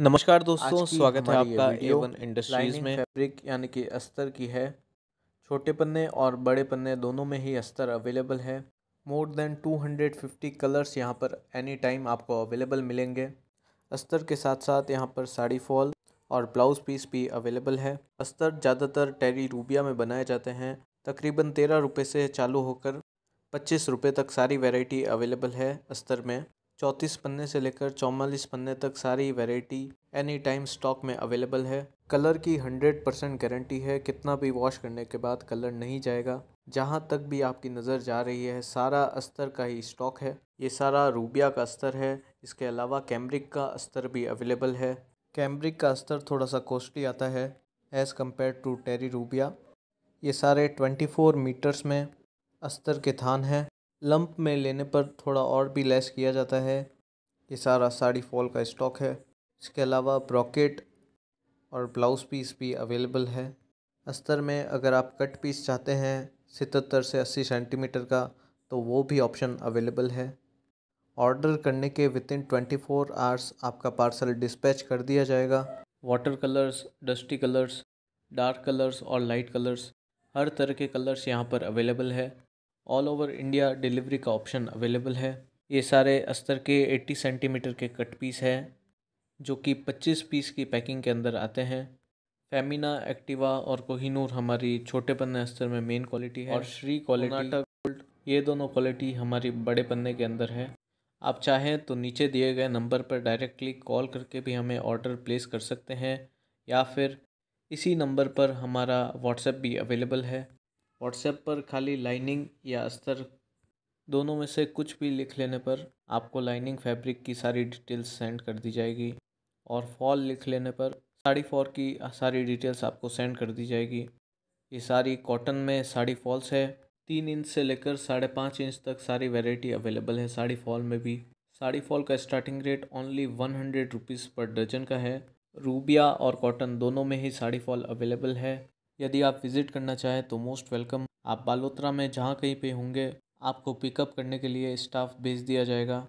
नमस्कार दोस्तों स्वागत है आपका एवन इंडस्ट्रीज में फैब्रिक यानी कि अस्तर की है छोटे पन्ने और बड़े पन्ने दोनों में ही अस्तर अवेलेबल है मोर देन 250 कलर्स यहाँ पर एनी टाइम आपको अवेलेबल मिलेंगे अस्तर के साथ साथ यहाँ पर साड़ी फॉल और ब्लाउज पीस भी अवेलेबल है अस्तर ज़्यादातर टेरी रूबिया में बनाए जाते हैं तकरीबन तेरह रुपये से चालू होकर पच्चीस रुपये तक सारी वेराइटी अवेलेबल है अस्तर में चौंतीस पन्ने से लेकर चौवालीस पन्ने तक सारी वेराइटी एनी टाइम स्टॉक में अवेलेबल है कलर की हंड्रेड परसेंट गारंटी है कितना भी वॉश करने के बाद कलर नहीं जाएगा जहाँ तक भी आपकी नज़र जा रही है सारा अस्तर का ही स्टॉक है ये सारा रूबिया का अस्तर है इसके अलावा कैम्ब्रिक का अस्तर भी अवेलेबल है कैम्ब्रिक का अस्तर थोड़ा सा कॉस्टली आता है एज़ कम्पेयर टू टेरी रूबिया ये सारे फोर मीटर्स में अस्तर के थान हैं लंप में लेने पर थोड़ा और भी लेस किया जाता है ये सारा साड़ी फॉल का स्टॉक है इसके अलावा ब्रॉकेट और ब्लाउज़ पीस भी अवेलेबल है अस्तर में अगर आप कट पीस चाहते हैं सितहत्तर से अस्सी सेंटीमीटर का तो वो भी ऑप्शन अवेलेबल है ऑर्डर करने के within twenty four hours आपका पार्सल डिस्पैच कर दिया जाएगा water colours dusty colours dark colours और लाइट कलर्स हर तरह के कलर्स यहाँ पर अवेलेबल है ऑल ओवर इंडिया डिलीवरी का ऑप्शन अवेलेबल है ये सारे अस्तर के 80 सेंटीमीटर के कट पीस है जो कि 25 पीस की पैकिंग के अंदर आते हैं फेमिना एक्टिवा और कोहिनूर हमारी छोटे पन्ने अस्तर में मेन क्वालिटी है और श्री क्वालिटी गोल्ड ये दोनों क्वालिटी हमारी बड़े पन्ने के अंदर है आप चाहें तो नीचे दिए गए नंबर पर डायरेक्टली कॉल करके भी हमें ऑर्डर प्लेस कर सकते हैं या फिर इसी नंबर पर हमारा व्हाट्सएप भी अवेलेबल है व्हाट्सएप पर खाली लाइनिंग या अस्तर दोनों में से कुछ भी लिख लेने पर आपको लाइनिंग फैब्रिक की सारी डिटेल्स सेंड कर दी जाएगी और फॉल लिख लेने पर साड़ी फॉर की सारी डिटेल्स आपको सेंड कर दी जाएगी ये सारी कॉटन में साड़ी फॉल्स है तीन इंच से लेकर साढ़े पाँच इंच तक सारी वेराइटी अवेलेबल है साड़ी फॉल में भी साड़ी फॉल का starting rate only one hundred rupees per dozen का है रूबिया और कॉटन दोनों में ही साड़ी फॉल अवेलेबल है यदि आप विज़िट करना चाहें तो मोस्ट वेलकम आप बालोत्रा में जहाँ कहीं पे होंगे आपको पिकअप करने के लिए स्टाफ भेज दिया जाएगा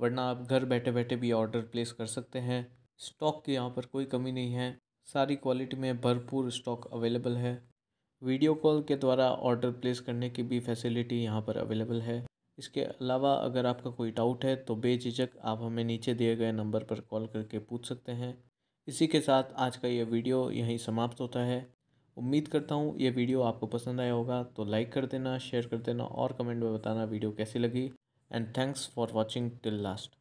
वरना आप घर बैठे बैठे भी ऑर्डर प्लेस कर सकते हैं स्टॉक की यहाँ पर कोई कमी नहीं है सारी क्वालिटी में भरपूर स्टॉक अवेलेबल है वीडियो कॉल के द्वारा ऑर्डर प्लेस करने की भी फैसिलिटी यहाँ पर अवेलेबल है इसके अलावा अगर आपका कोई डाउट है तो बेझिझक आप हमें नीचे दिए गए नंबर पर कॉल करके पूछ सकते हैं इसी के साथ आज का यह वीडियो यहीं समाप्त होता है उम्मीद करता हूँ ये वीडियो आपको पसंद आया होगा तो लाइक कर देना शेयर कर देना और कमेंट में बताना वीडियो कैसी लगी and thanks for watching till last